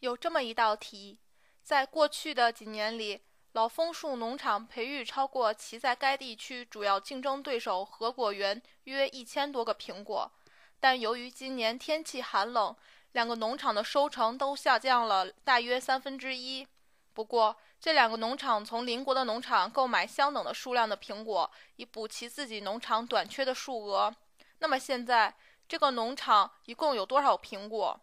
有这么一道题，在过去的几年里，老枫树农场培育超过其在该地区主要竞争对手核果园约一千多个苹果。但由于今年天气寒冷，两个农场的收成都下降了大约三分之一。不过，这两个农场从邻国的农场购买相等的数量的苹果，以补齐自己农场短缺的数额。那么现在，这个农场一共有多少苹果？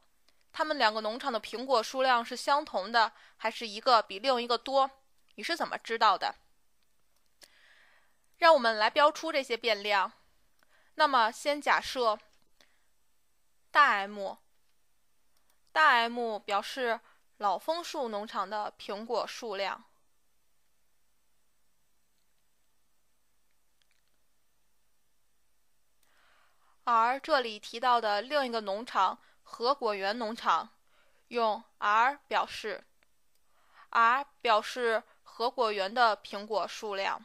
他们两个农场的苹果数量是相同的，还是一个比另一个多？你是怎么知道的？让我们来标出这些变量。那么，先假设大 M，大 M 表示老枫树农场的苹果数量，而这里提到的另一个农场。和果园农场用 r 表示，r 表示和果园的苹果数量。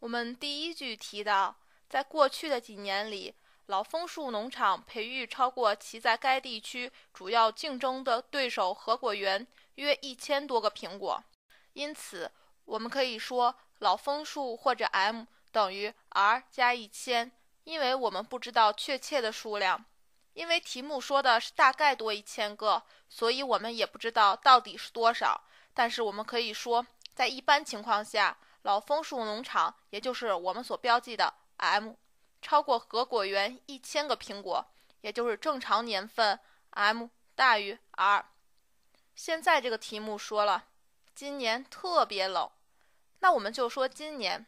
我们第一句提到，在过去的几年里，老枫树农场培育超过其在该地区主要竞争的对手和果园约一千多个苹果，因此。我们可以说老枫树或者 m 等于 r 加一千，因为我们不知道确切的数量，因为题目说的是大概多一千个，所以我们也不知道到底是多少。但是我们可以说，在一般情况下，老枫树农场也就是我们所标记的 m 超过核果园一千个苹果，也就是正常年份 m 大于 r。现在这个题目说了。今年特别冷，那我们就说今年。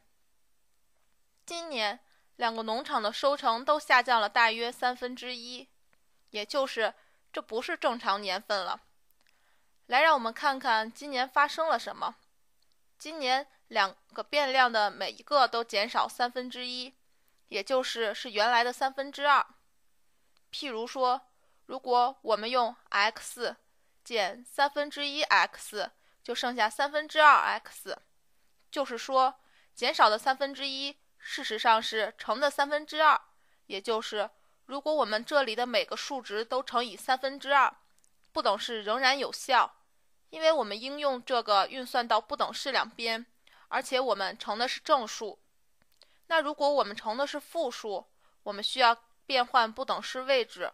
今年两个农场的收成都下降了大约三分之一，也就是这不是正常年份了。来，让我们看看今年发生了什么。今年两个变量的每一个都减少三分之一，也就是是原来的三分之二。譬如说，如果我们用 x 减三分之一 x。就剩下三分之二 x，就是说，减少的三分之一，事实上是乘的三分之二，也就是如果我们这里的每个数值都乘以三分之二，不等式仍然有效，因为我们应用这个运算到不等式两边，而且我们乘的是正数。那如果我们乘的是负数，我们需要变换不等式位置，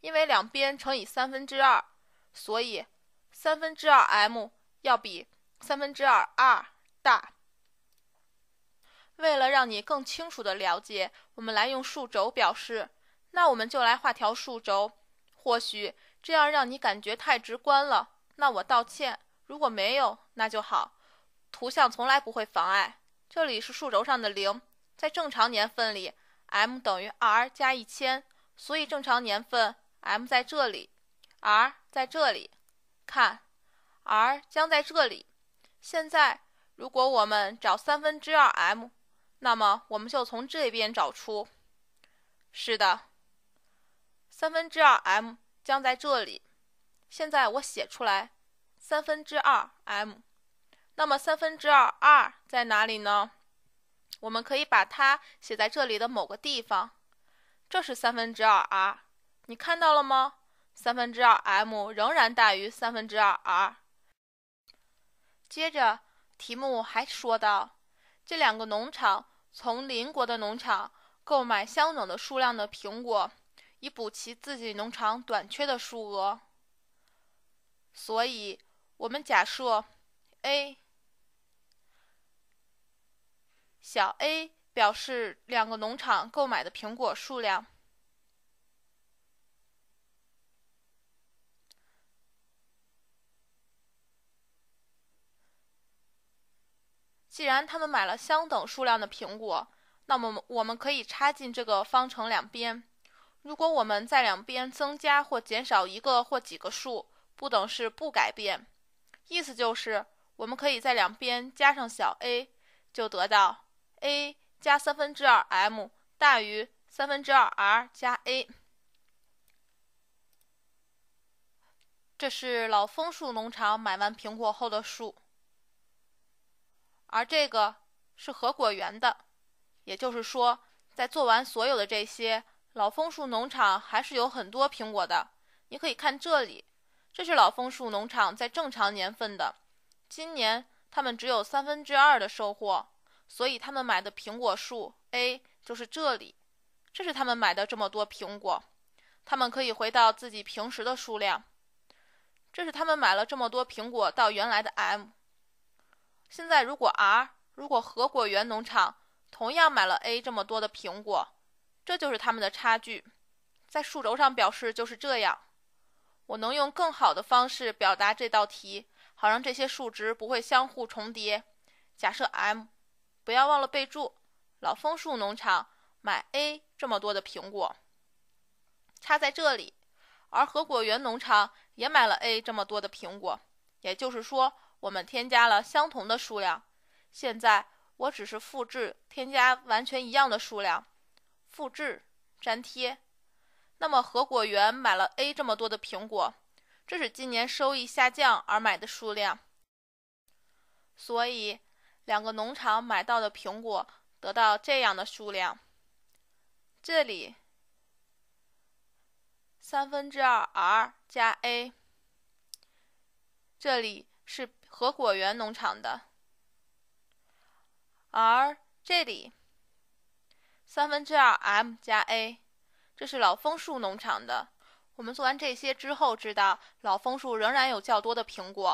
因为两边乘以三分之二，所以三分之二 m。要比三分之二 r 大。为了让你更清楚的了解，我们来用数轴表示。那我们就来画条数轴。或许这样让你感觉太直观了，那我道歉。如果没有，那就好。图像从来不会妨碍。这里是数轴上的零。在正常年份里，m 等于 r 加一千，所以正常年份 m 在这里，r 在这里，看。r 将在这里。现在，如果我们找三分之二 m，那么我们就从这边找出。是的，三分之二 m 将在这里。现在我写出来三分之二 m，那么三分之二 r 在哪里呢？我们可以把它写在这里的某个地方。这是三分之二 r，你看到了吗？三分之二 m 仍然大于三分之二 r。接着，题目还说到，这两个农场从邻国的农场购买相等的数量的苹果，以补齐自己农场短缺的数额。所以，我们假设 a，小 a 表示两个农场购买的苹果数量。既然他们买了相等数量的苹果，那么我们可以插进这个方程两边。如果我们在两边增加或减少一个或几个数，不等式不改变。意思就是，我们可以在两边加上小 a，就得到 a 加三分之二 m 大于三分之二 r 加 a。这是老枫树农场买完苹果后的数。而这个是合果园的，也就是说，在做完所有的这些，老枫树农场还是有很多苹果的。你可以看这里，这是老枫树农场在正常年份的。今年他们只有三分之二的收获，所以他们买的苹果树 A 就是这里。这是他们买的这么多苹果，他们可以回到自己平时的数量。这是他们买了这么多苹果到原来的 M。现在，如果 r 如果和果园农场同样买了 a 这么多的苹果，这就是他们的差距。在数轴上表示就是这样。我能用更好的方式表达这道题，好让这些数值不会相互重叠。假设 m，不要忘了备注。老枫树农场买 a 这么多的苹果，插在这里，而和果园农场也买了 a 这么多的苹果，也就是说。我们添加了相同的数量。现在我只是复制添加完全一样的数量，复制粘贴。那么，何果园买了 a 这么多的苹果，这是今年收益下降而买的数量。所以，两个农场买到的苹果得到这样的数量。这里三分之二 r 加 a，这里是。和果园农场的，而这里三分之二 m 加 a，这是老枫树农场的。我们做完这些之后，知道老枫树仍然有较多的苹果。